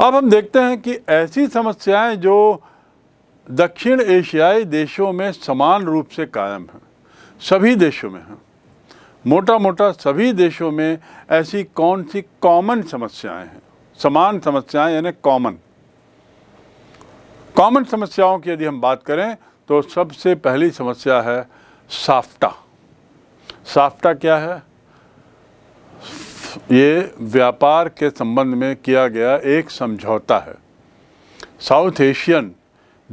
अब हम देखते हैं कि ऐसी समस्याएं जो दक्षिण एशियाई देशों में समान रूप से कायम हैं सभी देशों में हैं मोटा मोटा सभी देशों में ऐसी कौन सी कॉमन समस्याएं हैं समान समस्याएं यानी कॉमन कॉमन समस्याओं की यदि हम बात करें तो सबसे पहली समस्या है साफ्टा साफ्टा क्या है ये व्यापार के संबंध में किया गया एक समझौता है साउथ एशियन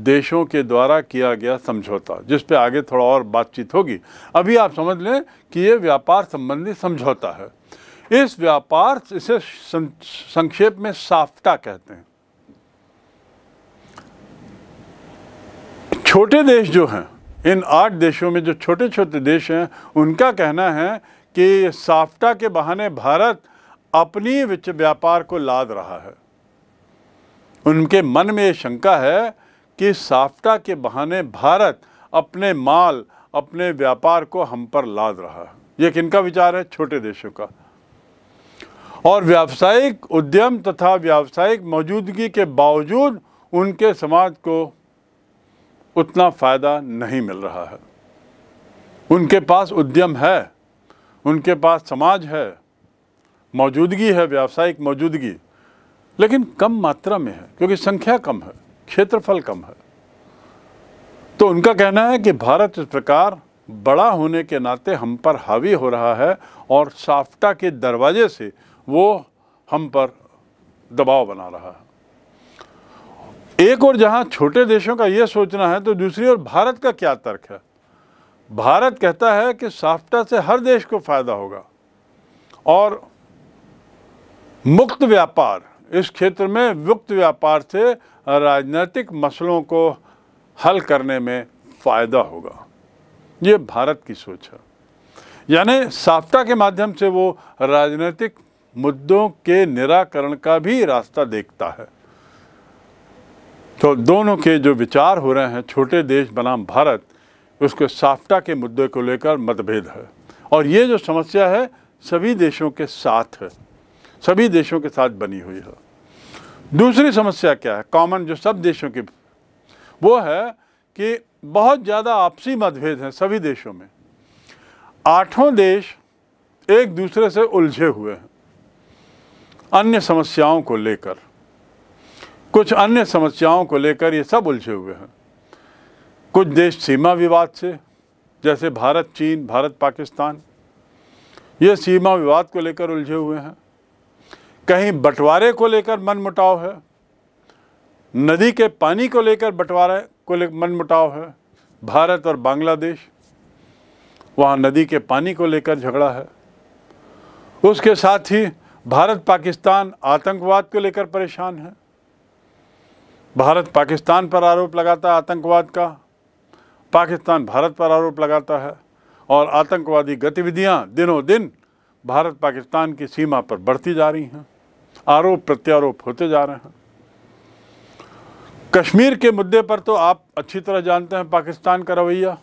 देशों के द्वारा किया गया समझौता जिस पे आगे थोड़ा और बातचीत होगी अभी आप समझ लें कि ये व्यापार संबंधी समझौता है इस व्यापार इसे संक्षेप में साफ्टा कहते हैं छोटे देश जो हैं इन आठ देशों में जो छोटे छोटे देश हैं उनका कहना है कि साफ्टा के बहाने भारत अपनी विच व्यापार को लाद रहा है उनके मन में ये शंका है कि साफ्टा के बहाने भारत अपने माल अपने व्यापार को हम पर लाद रहा है ये किनका विचार है छोटे देशों का और व्यावसायिक उद्यम तथा व्यावसायिक मौजूदगी के बावजूद उनके समाज को उतना फ़ायदा नहीं मिल रहा है उनके पास उद्यम है उनके पास समाज है मौजूदगी है व्यावसायिक मौजूदगी लेकिन कम मात्रा में है क्योंकि संख्या कम है क्षेत्रफल कम है तो उनका कहना है कि भारत इस प्रकार बड़ा होने के नाते हम पर हावी हो रहा है और साफ्टा के दरवाजे से वो हम पर दबाव बना रहा है एक और जहां छोटे देशों का ये सोचना है तो दूसरी ओर भारत का क्या तर्क है भारत कहता है कि साफ्टा से हर देश को फ़ायदा होगा और मुक्त व्यापार इस क्षेत्र में मुक्त व्यापार से राजनीतिक मसलों को हल करने में फ़ायदा होगा ये भारत की सोच है यानी साफ्टा के माध्यम से वो राजनीतिक मुद्दों के निराकरण का भी रास्ता देखता है तो दोनों के जो विचार हो रहे हैं छोटे देश बनाम भारत उसके साफ्टा के मुद्दे को लेकर मतभेद है और ये जो समस्या है सभी देशों के साथ है सभी देशों के साथ बनी हुई है दूसरी समस्या क्या है कॉमन जो सब देशों की वो है कि बहुत ज़्यादा आपसी मतभेद हैं सभी देशों में आठों देश एक दूसरे से उलझे हुए हैं अन्य समस्याओं को लेकर कुछ अन्य समस्याओं को लेकर ये सब उलझे हुए हैं कुछ देश सीमा विवाद से जैसे भारत चीन भारत पाकिस्तान ये सीमा विवाद को लेकर उलझे हुए हैं कहीं बंटवारे को लेकर मनमुटाव है नदी के पानी को लेकर बंटवारे को लेकर मनमुटाव है भारत और बांग्लादेश वहाँ नदी के पानी को लेकर झगड़ा है उसके साथ ही भारत पाकिस्तान आतंकवाद को लेकर परेशान है भारत पाकिस्तान पर आरोप लगाता है आतंकवाद का पाकिस्तान भारत पर आरोप लगाता है और आतंकवादी गतिविधियां दिनों दिन भारत पाकिस्तान की सीमा पर बढ़ती जा रही हैं आरोप प्रत्यारोप होते जा रहे हैं कश्मीर के मुद्दे पर तो आप अच्छी तरह जानते हैं पाकिस्तान का रवैया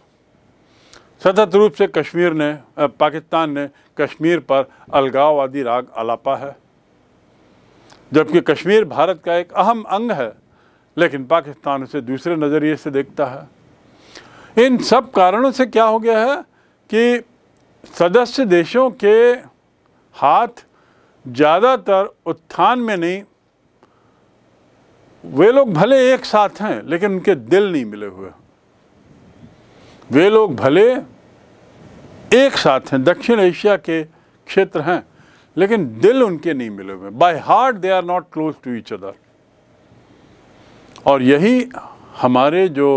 सतत रूप से कश्मीर ने पाकिस्तान ने कश्मीर पर अलगाववादी राग अलापा है जबकि कश्मीर भारत का एक अहम अंग है लेकिन पाकिस्तान उसे दूसरे नज़रिए से देखता है इन सब कारणों से क्या हो गया है कि सदस्य देशों के हाथ ज़्यादातर उत्थान में नहीं वे लोग भले एक साथ हैं लेकिन उनके दिल नहीं मिले हुए वे लोग भले एक साथ हैं दक्षिण एशिया के क्षेत्र हैं लेकिन दिल उनके नहीं मिले हुए by heart they are not close to each other और यही हमारे जो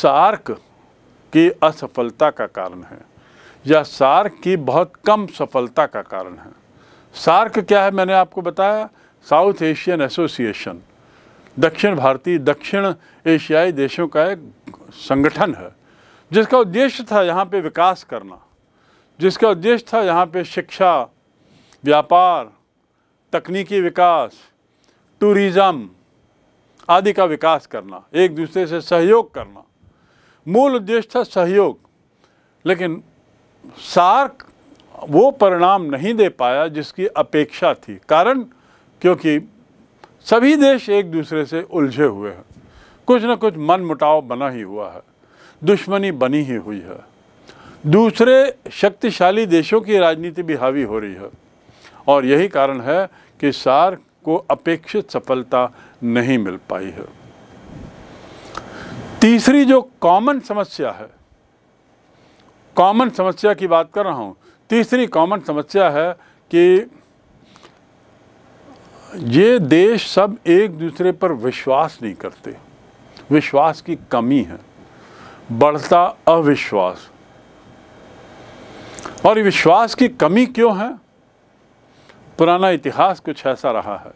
सार्क की असफलता का कारण है यह सार्क की बहुत कम सफलता का कारण है सार्क क्या है मैंने आपको बताया साउथ एशियन एसोसिएशन दक्षिण भारतीय दक्षिण एशियाई देशों का एक संगठन है जिसका उद्देश्य था यहाँ पे विकास करना जिसका उद्देश्य था यहाँ पे शिक्षा व्यापार तकनीकी विकास टूरिज़म आदि का विकास करना एक दूसरे से सहयोग करना मूल उद्देश्य था सहयोग लेकिन सार्क वो परिणाम नहीं दे पाया जिसकी अपेक्षा थी कारण क्योंकि सभी देश एक दूसरे से उलझे हुए हैं कुछ ना कुछ मन मुटाव बना ही हुआ है दुश्मनी बनी ही हुई है दूसरे शक्तिशाली देशों की राजनीति भी हावी हो रही है और यही कारण है कि सार्क को अपेक्षित सफलता नहीं मिल पाई है तीसरी जो कॉमन समस्या है कॉमन समस्या की बात कर रहा हूँ तीसरी कॉमन समस्या है कि ये देश सब एक दूसरे पर विश्वास नहीं करते विश्वास की कमी है बढ़ता अविश्वास और विश्वास की कमी क्यों है पुराना इतिहास कुछ ऐसा रहा है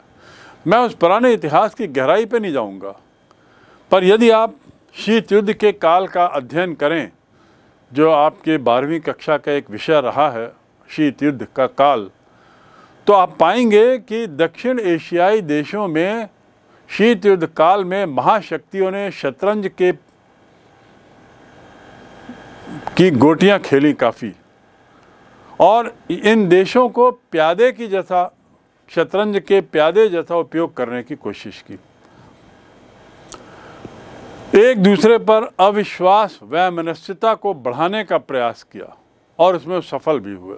मैं उस पुराने इतिहास की गहराई पे नहीं जाऊंगा पर यदि आप शीत युद्ध के काल का अध्ययन करें जो आपके बारहवीं कक्षा का एक विषय रहा है शीत युद्ध का काल तो आप पाएंगे कि दक्षिण एशियाई देशों में शीत युद्ध काल में महाशक्तियों ने शतरंज के की गोटियां खेली काफ़ी और इन देशों को प्यादे की जैसा शतरंज के प्यादे जैसा उपयोग करने की कोशिश की एक दूसरे पर अविश्वास व मनस्यता को बढ़ाने का प्रयास किया और उसमें सफल भी हुए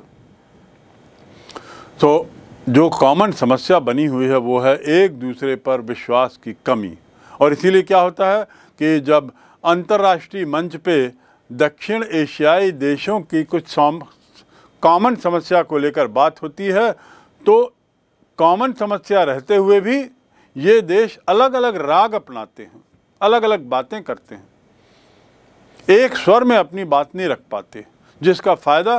तो जो कॉमन समस्या बनी हुई है वो है एक दूसरे पर विश्वास की कमी और इसीलिए क्या होता है कि जब अंतर्राष्ट्रीय मंच पे दक्षिण एशियाई देशों की कुछ कॉमन समस्या को लेकर बात होती है तो कॉमन समस्या रहते हुए भी ये देश अलग अलग राग अपनाते हैं अलग अलग बातें करते हैं एक स्वर में अपनी बात नहीं रख पाते जिसका फ़ायदा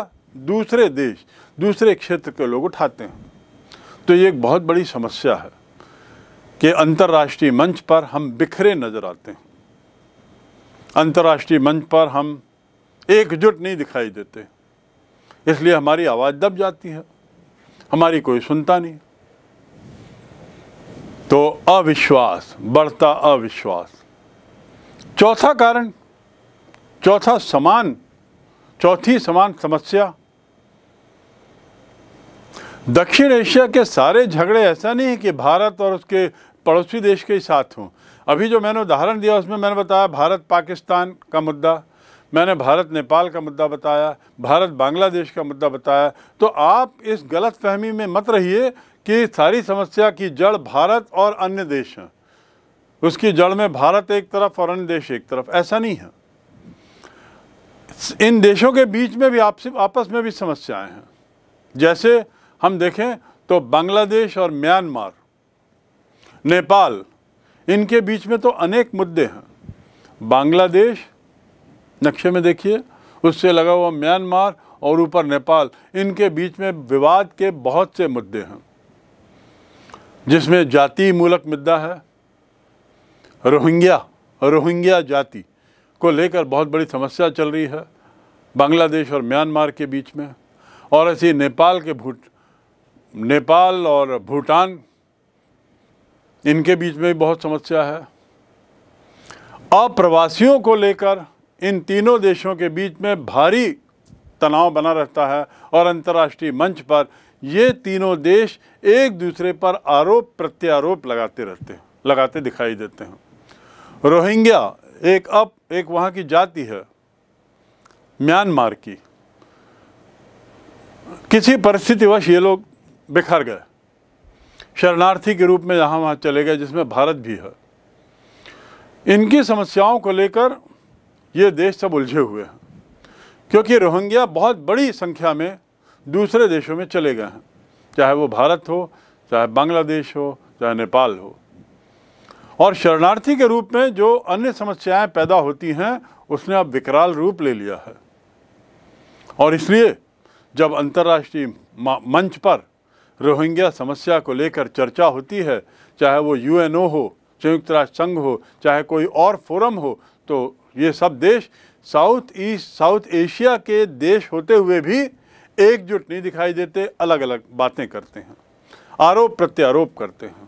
दूसरे देश दूसरे क्षेत्र के लोग उठाते हैं तो ये एक बहुत बड़ी समस्या है कि अंतर्राष्ट्रीय मंच पर हम बिखरे नज़र आते हैं अंतर्राष्ट्रीय मंच पर हम एकजुट नहीं दिखाई देते इसलिए हमारी आवाज़ दब जाती है हमारी कोई सुनता नहीं तो अविश्वास बढ़ता अविश्वास चौथा कारण चौथा समान चौथी समान समस्या दक्षिण एशिया के सारे झगड़े ऐसा नहीं है कि भारत और उसके पड़ोसी देश के ही साथ हों अभी जो मैंने उदाहरण दिया उसमें मैंने बताया भारत पाकिस्तान का मुद्दा मैंने भारत नेपाल का मुद्दा बताया भारत बांग्लादेश का मुद्दा बताया तो आप इस गलत फहमी में मत रहिए कि सारी समस्या की जड़ भारत और अन्य देश हैं उसकी जड़ में भारत एक तरफ और अन्य देश एक तरफ ऐसा नहीं है इन देशों के बीच में भी आपसी आपस में भी समस्याएं हैं जैसे हम देखें तो बांग्लादेश और म्यांमार नेपाल इनके बीच में तो अनेक मुद्दे हैं बांग्लादेश नक्शे में देखिए उससे लगा हुआ म्यांमार और ऊपर नेपाल इनके बीच में विवाद के बहुत से मुद्दे हैं जिसमें जाति मूलक मुद्दा है रोहिंग्या रोहिंग्या जाति को लेकर बहुत बड़ी समस्या चल रही है बांग्लादेश और म्यांमार के बीच में और ऐसी नेपाल के भूट नेपाल और भूटान इनके बीच में भी बहुत समस्या है अप्रवासियों को लेकर इन तीनों देशों के बीच में भारी तनाव बना रहता है और अंतर्राष्ट्रीय मंच पर ये तीनों देश एक दूसरे पर आरोप प्रत्यारोप लगाते रहते हैं लगाते दिखाई देते हैं रोहिंग्या एक अप एक वहाँ की जाति है म्यांमार की किसी परिस्थितिवश ये लोग बिखर गए शरणार्थी के रूप में यहाँ वहाँ चले गए जिसमें भारत भी है इनकी समस्याओं को लेकर ये देश सब उलझे हुए हैं क्योंकि रोहिंग्या बहुत बड़ी संख्या में दूसरे देशों में चले गए हैं चाहे वो भारत हो चाहे बांग्लादेश हो चाहे नेपाल हो और शरणार्थी के रूप में जो अन्य समस्याएं पैदा होती हैं उसने अब विकराल रूप ले लिया है और इसलिए जब अंतर्राष्ट्रीय मंच पर रोहिंग्या समस्या को लेकर चर्चा होती है चाहे वो यूएनओ हो संयुक्त राष्ट्र संघ हो चाहे कोई और फोरम हो तो ये सब देश साउथ ईस्ट साउथ एशिया के देश होते हुए भी एकजुट नहीं दिखाई देते अलग अलग बातें करते हैं आरोप प्रत्यारोप करते हैं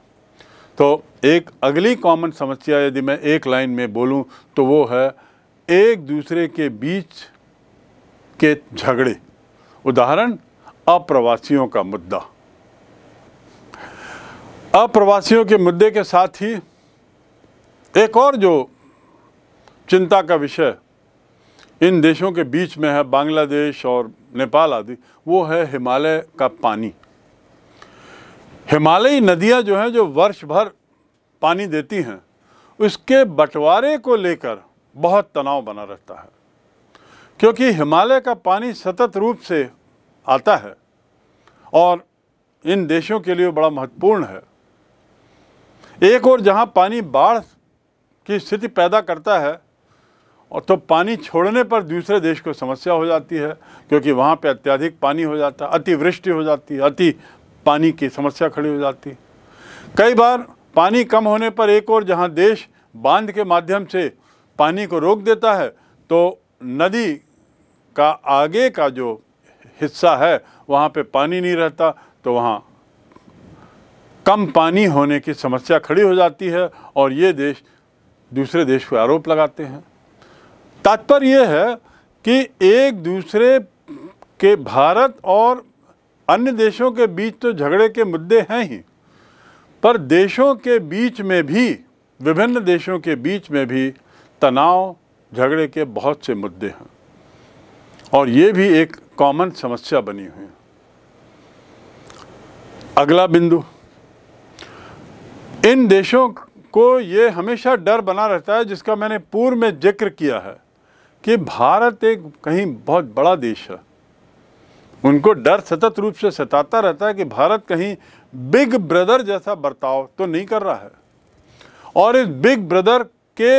तो एक अगली कॉमन समस्या यदि मैं एक लाइन में बोलूं तो वो है एक दूसरे के बीच के झगड़े उदाहरण अप्रवासियों का मुद्दा अप्रवासियों के मुद्दे के साथ ही एक और जो चिंता का विषय इन देशों के बीच में है बांग्लादेश और नेपाल आदि वो है हिमालय का पानी हिमालयी नदियाँ जो हैं जो वर्ष भर पानी देती हैं उसके बंटवारे को लेकर बहुत तनाव बना रहता है क्योंकि हिमालय का पानी सतत रूप से आता है और इन देशों के लिए बड़ा महत्वपूर्ण है एक और जहाँ पानी बाढ़ की स्थिति पैदा करता है और तो पानी छोड़ने पर दूसरे देश को समस्या हो जाती है क्योंकि वहाँ पे अत्यधिक पानी हो जाता है अतिवृष्टि हो जाती है अति पानी की समस्या खड़ी हो जाती है कई बार पानी कम होने पर एक और जहाँ देश बांध के माध्यम से पानी को रोक देता है तो नदी का आगे का जो हिस्सा है वहाँ पे पानी नहीं रहता तो वहाँ कम पानी होने की समस्या खड़ी हो जाती है और ये देश दूसरे देश को आरोप लगाते हैं तात्पर्य यह है कि एक दूसरे के भारत और अन्य देशों के बीच तो झगड़े के मुद्दे हैं ही पर देशों के बीच में भी विभिन्न देशों के बीच में भी तनाव झगड़े के बहुत से मुद्दे हैं और ये भी एक कॉमन समस्या बनी हुई है अगला बिंदु इन देशों को ये हमेशा डर बना रहता है जिसका मैंने पूर्व में जिक्र किया है कि भारत एक कहीं बहुत बड़ा देश है उनको डर सतत रूप से सताता रहता है कि भारत कहीं बिग ब्रदर जैसा बर्ताव तो नहीं कर रहा है और इस बिग ब्रदर के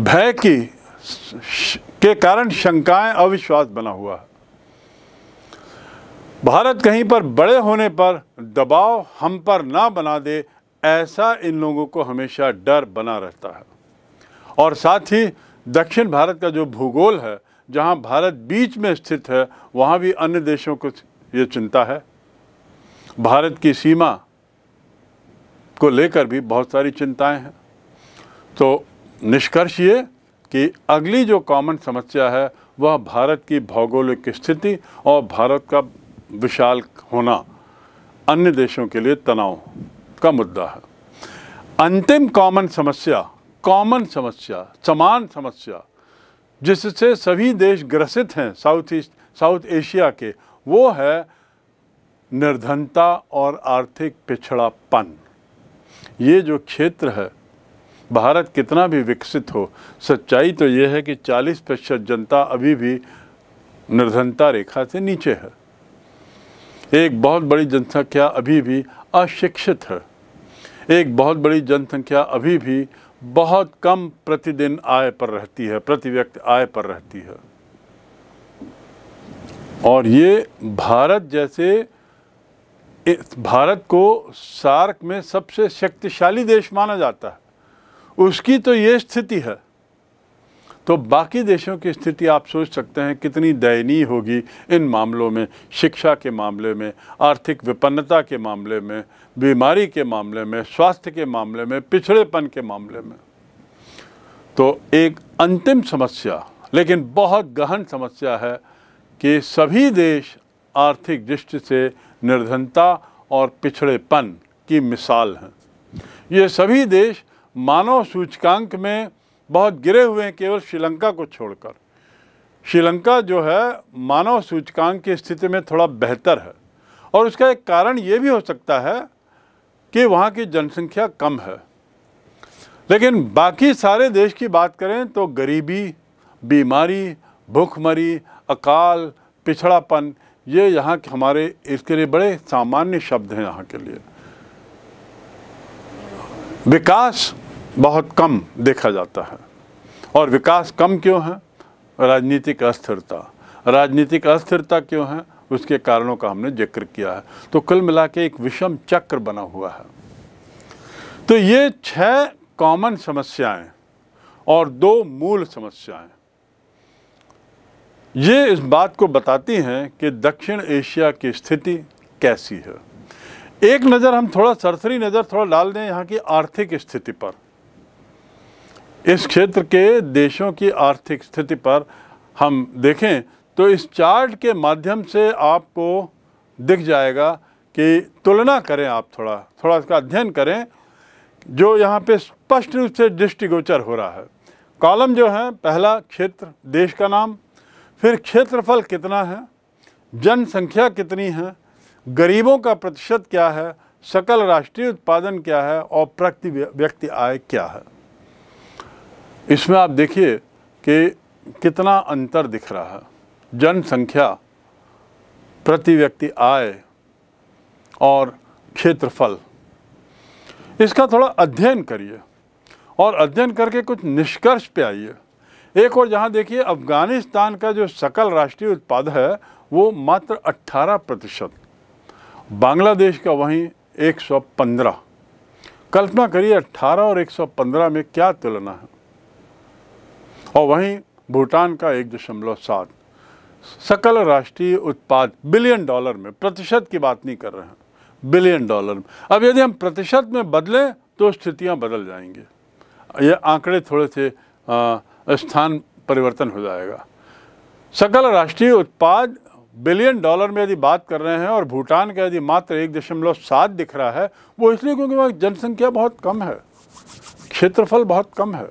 भय की के कारण शंकाएं अविश्वास बना हुआ है भारत कहीं पर बड़े होने पर दबाव हम पर ना बना दे ऐसा इन लोगों को हमेशा डर बना रहता है और साथ ही दक्षिण भारत का जो भूगोल है जहां भारत बीच में स्थित है वहां भी अन्य देशों को ये चिंता है भारत की सीमा को लेकर भी बहुत सारी चिंताएं हैं तो निष्कर्ष ये कि अगली जो कॉमन समस्या है वह भारत की भौगोलिक स्थिति और भारत का विशाल होना अन्य देशों के लिए तनाव का मुद्दा है अंतिम कॉमन समस्या कॉमन समस्या समान समस्या जिससे सभी देश ग्रसित हैं साउथ ईस्ट साउथ एशिया के वो है निर्धनता और आर्थिक पिछड़ापन ये जो क्षेत्र है भारत कितना भी विकसित हो सच्चाई तो ये है कि 40 प्रतिशत जनता अभी भी निर्धनता रेखा से नीचे है एक बहुत बड़ी जनसंख्या अभी भी अशिक्षित है एक बहुत बड़ी जनसंख्या अभी भी बहुत कम प्रतिदिन आय पर रहती है प्रति व्यक्ति आय पर रहती है और ये भारत जैसे भारत को सार्क में सबसे शक्तिशाली देश माना जाता है उसकी तो ये स्थिति है तो बाकी देशों की स्थिति आप सोच सकते हैं कितनी दयनीय होगी इन मामलों में शिक्षा के मामले में आर्थिक विपन्नता के मामले में बीमारी के मामले में स्वास्थ्य के मामले में पिछड़ेपन के मामले में तो एक अंतिम समस्या लेकिन बहुत गहन समस्या है कि सभी देश आर्थिक दृष्टि से निर्धनता और पिछड़ेपन की मिसाल हैं ये सभी देश मानव सूचकांक में बहुत गिरे हुए हैं केवल श्रीलंका को छोड़कर श्रीलंका जो है मानव सूचकांक की स्थिति में थोड़ा बेहतर है और उसका एक कारण ये भी हो सकता है कि वहाँ की जनसंख्या कम है लेकिन बाकी सारे देश की बात करें तो गरीबी बीमारी भूखमरी अकाल पिछड़ापन ये यहाँ हमारे इसके लिए बड़े सामान्य शब्द हैं यहाँ के लिए विकास बहुत कम देखा जाता है और विकास कम क्यों है राजनीतिक अस्थिरता राजनीतिक अस्थिरता क्यों है उसके कारणों का हमने जिक्र किया है तो कुल मिला के एक विषम चक्र बना हुआ है तो ये छह कॉमन समस्याएं और दो मूल समस्याएं ये इस बात को बताती हैं कि दक्षिण एशिया की स्थिति कैसी है एक नज़र हम थोड़ा सरसरी नज़र थोड़ा डाल दें यहाँ की आर्थिक स्थिति पर इस क्षेत्र के देशों की आर्थिक स्थिति पर हम देखें तो इस चार्ट के माध्यम से आपको दिख जाएगा कि तुलना करें आप थोड़ा थोड़ा इसका अध्ययन करें जो यहाँ पे स्पष्ट रूप से दृष्टिगोचर हो रहा है कॉलम जो है पहला क्षेत्र देश का नाम फिर क्षेत्रफल कितना है जनसंख्या कितनी है गरीबों का प्रतिशत क्या है सकल राष्ट्रीय उत्पादन क्या है और प्रति व्यक्ति आय क्या है इसमें आप देखिए कि कितना अंतर दिख रहा है जनसंख्या प्रति व्यक्ति आय और क्षेत्रफल इसका थोड़ा अध्ययन करिए और अध्ययन करके कुछ निष्कर्ष पे आइए एक और जहाँ देखिए अफ़गानिस्तान का जो सकल राष्ट्रीय उत्पाद है वो मात्र 18 प्रतिशत बांग्लादेश का वहीं 115 कल्पना करिए 18 और 115 में क्या तुलना है और वहीं भूटान का एक दशमलव सात सकल राष्ट्रीय उत्पाद बिलियन डॉलर में प्रतिशत की बात नहीं कर रहे हैं बिलियन डॉलर में अब यदि हम प्रतिशत में बदलें तो स्थितियां बदल जाएंगी ये आंकड़े थोड़े से स्थान परिवर्तन हो जाएगा सकल राष्ट्रीय उत्पाद बिलियन डॉलर में यदि बात कर रहे हैं और भूटान का यदि मात्र एक दशमलव सात दिख रहा है वो इसलिए क्योंकि वहाँ जनसंख्या बहुत कम है क्षेत्रफल बहुत कम है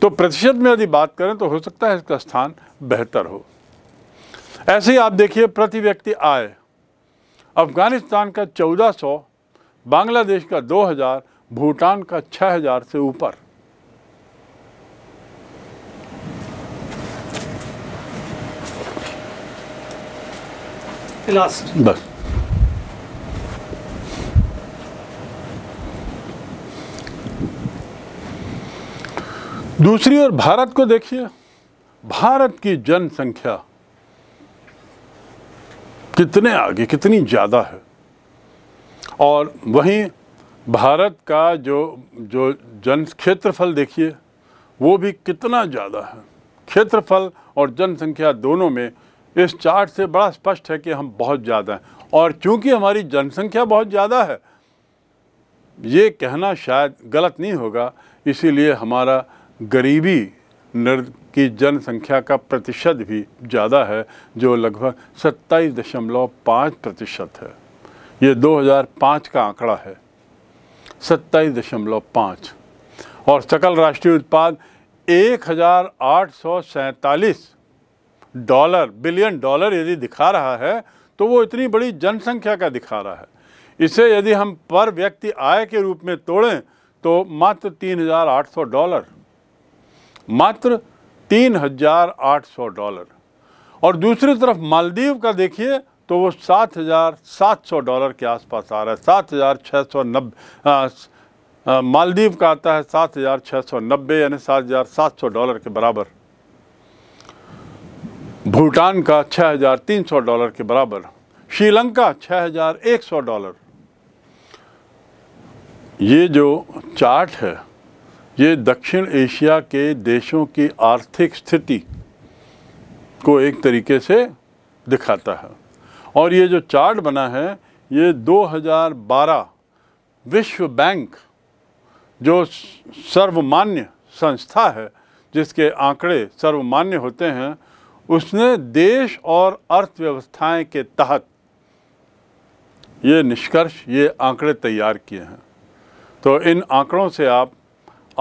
तो प्रतिशत में यदि बात करें तो हो सकता है इसका स्थान बेहतर हो ऐसे ही आप देखिए प्रति व्यक्ति आय अफगानिस्तान का 1400, बांग्लादेश का 2000, भूटान का 6000 से ऊपर लास्ट बस दूसरी ओर भारत को देखिए भारत की जनसंख्या कितने आगे कितनी ज़्यादा है और वहीं भारत का जो जो जन क्षेत्रफल देखिए वो भी कितना ज़्यादा है क्षेत्रफल और जनसंख्या दोनों में इस चार्ट से बड़ा स्पष्ट है कि हम बहुत ज़्यादा हैं और चूंकि हमारी जनसंख्या बहुत ज़्यादा है ये कहना शायद गलत नहीं होगा इसीलिए हमारा गरीबी नर की जनसंख्या का प्रतिशत भी ज़्यादा है जो लगभग सत्ताईस दशमलव पाँच प्रतिशत है ये 2005 का आंकड़ा है सत्ताईस दशमलव पाँच और सकल राष्ट्रीय उत्पाद एक हज़ार आठ सौ डॉलर बिलियन डॉलर यदि दिखा रहा है तो वो इतनी बड़ी जनसंख्या का दिखा रहा है इसे यदि हम पर व्यक्ति आय के रूप में तोड़ें तो मात्र तीन हज़ार आठ सौ डॉलर मात्र तीन हजार आठ सौ डॉलर और दूसरी तरफ मालदीव का देखिए तो वो सात हजार सात सौ डॉलर के आसपास आ रहा है सात हजार छः सौ नब्बे मालदीव का आता है सात हजार छः सौ नब्बे यानी सात हजार सात सौ डॉलर के बराबर भूटान का छः हजार तीन सौ डॉलर के बराबर श्रीलंका छः हजार एक सौ डॉलर ये जो चार्ट है ये दक्षिण एशिया के देशों की आर्थिक स्थिति को एक तरीके से दिखाता है और ये जो चार्ट बना है ये 2012 विश्व बैंक जो सर्वमान्य संस्था है जिसके आंकड़े सर्वमान्य होते हैं उसने देश और अर्थव्यवस्थाएं के तहत ये निष्कर्ष ये आंकड़े तैयार किए हैं तो इन आंकड़ों से आप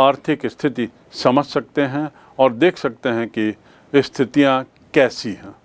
आर्थिक स्थिति समझ सकते हैं और देख सकते हैं कि स्थितियाँ कैसी हैं